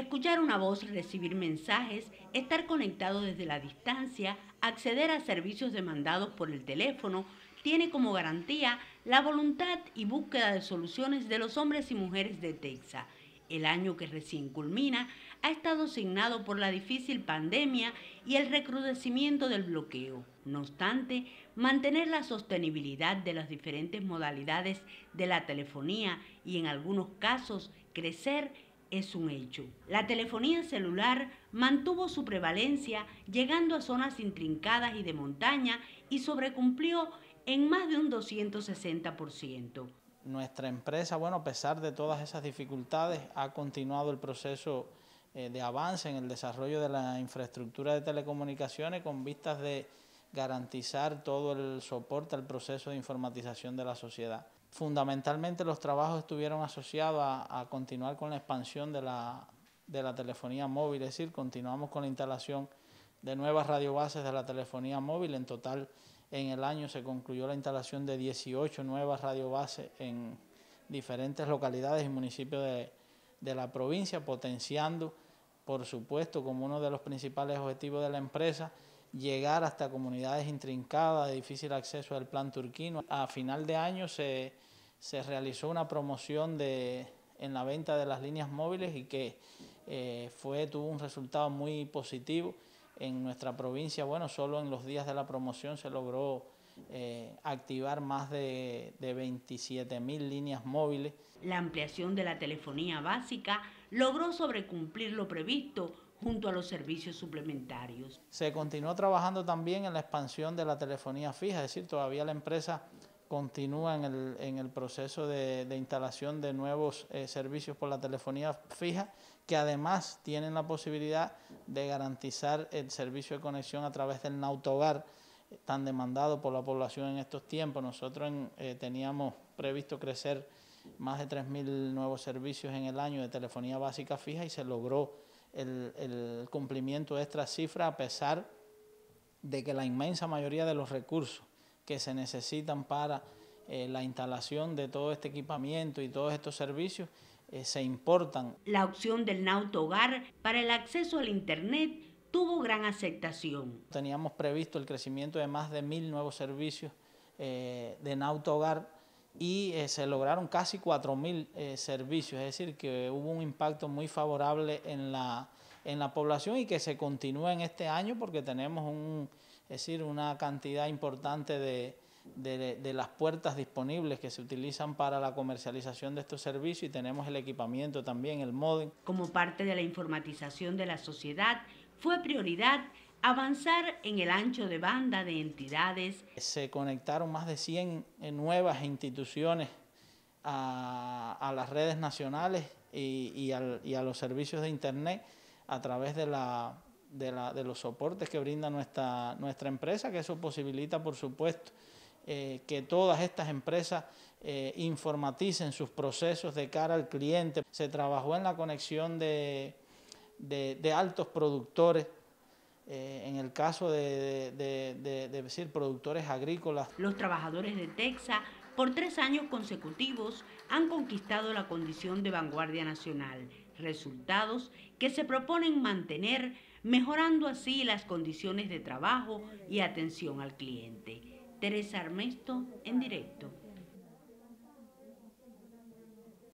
escuchar una voz, recibir mensajes, estar conectado desde la distancia, acceder a servicios demandados por el teléfono, tiene como garantía la voluntad y búsqueda de soluciones de los hombres y mujeres de Texas. El año que recién culmina ha estado signado por la difícil pandemia y el recrudecimiento del bloqueo. No obstante, mantener la sostenibilidad de las diferentes modalidades de la telefonía y en algunos casos crecer es un hecho. La telefonía celular mantuvo su prevalencia llegando a zonas intrincadas y de montaña y sobrecumplió en más de un 260%. Nuestra empresa, bueno, a pesar de todas esas dificultades, ha continuado el proceso eh, de avance en el desarrollo de la infraestructura de telecomunicaciones con vistas de garantizar todo el soporte al proceso de informatización de la sociedad. Fundamentalmente los trabajos estuvieron asociados a, continuar con la expansión de la, de la telefonía móvil, es decir, continuamos con la instalación de nuevas radiobases de la telefonía móvil. En total, en el año se concluyó la instalación de 18 nuevas radiobases en diferentes localidades y municipios de la provincia, potenciando, por supuesto, como uno de los principales objetivos de la empresa, llegar hasta comunidades intrincadas difícil acceso al plan turquino. A final de año se, realizó una promoción de, en la venta de las líneas móviles y que eh, fue, tuvo un resultado muy positivo. En nuestra provincia, bueno, solo en los días de la promoción se logró eh, activar más de, de 27 mil líneas móviles. La ampliación de la telefonía básica logró sobrecumplir lo previsto junto a los servicios suplementarios. Se continuó trabajando también en la expansión de la telefonía fija, es decir, todavía la empresa continúa en el, proceso de, instalación de nuevos eh, servicios por la telefonía fija, que además tienen la posibilidad de garantizar el servicio de conexión a través del Nautogar, eh, tan demandado por la población en estos tiempos. Nosotros eh, teníamos previsto crecer más de 3.000 nuevos servicios en el año de telefonía básica fija y se logró el, cumplimiento de esta cifra a pesar de que la inmensa mayoría de los recursos que se necesitan para eh, la instalación de todo este equipamiento y todos estos servicios eh, se importan. La opción del Nauto Hogar para el acceso al Internet tuvo gran aceptación. Teníamos previsto el crecimiento de más de mil nuevos servicios eh, de Nauto Hogar y eh, se lograron casi 4.000 eh, servicios, es decir, que hubo un impacto muy favorable en la, población y que se continúa en este año porque tenemos un, decir, una cantidad importante de, las puertas disponibles que se utilizan para la comercialización de estos servicios y tenemos el equipamiento también, el modem. Como parte de la informatización de la sociedad, fue prioridad avanzar en el ancho de banda de entidades. Se conectaron más de 100 eh, nuevas instituciones a, las redes nacionales y, a los servicios de Internet a través de, los soportes que brinda nuestra, nuestra empresa, que eso posibilita, por supuesto, eh, que todas estas empresas eh, informaticen sus procesos de cara al cliente. Se trabajó en la conexión de altos productores eh, en el caso de, decir productores agrícolas. Los trabajadores de Texas por tres años consecutivos han conquistado la condición de vanguardia nacional, resultados que se proponen mantener, mejorando así las condiciones de trabajo y atención al cliente. Teresa Armesto en directo.